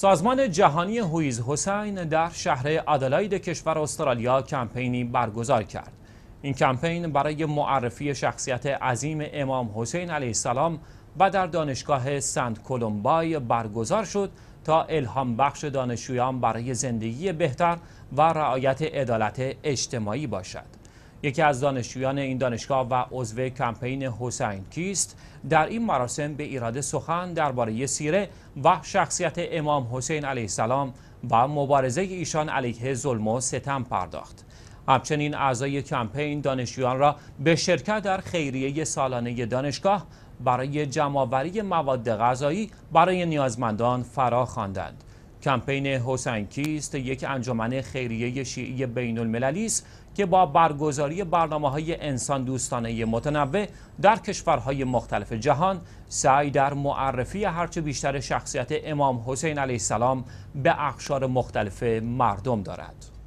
سازمان جهانی هویز حسین در شهر ادلاید کشور استرالیا کمپینی برگزار کرد. این کمپین برای معرفی شخصیت عظیم امام حسین علیه السلام و در دانشگاه سنت کولومبای برگزار شد تا الهام بخش دانشجویان برای زندگی بهتر و رعایت عدالت اجتماعی باشد. یکی از دانشجویان این دانشگاه و عضو کمپین حسین کیست در این مراسم به ایراده سخن درباره سیره و شخصیت امام حسین علیه السلام و مبارزه ایشان علیه ظلم و ستم پرداخت همچنین اعضای کمپین دانشجویان را به شرکت در خیریه سالانه دانشگاه برای جمعآوری مواد غذایی برای نیازمندان فرا خواندند کمپین حسین کیست یک انجمن خیریه شیعی بین المللی است که با برگزاری برنامه های انسان دوستانه متنوع در کشورهای مختلف جهان سعی در معرفی هرچه بیشتر شخصیت امام حسین علیه السلام به اقشار مختلف مردم دارد.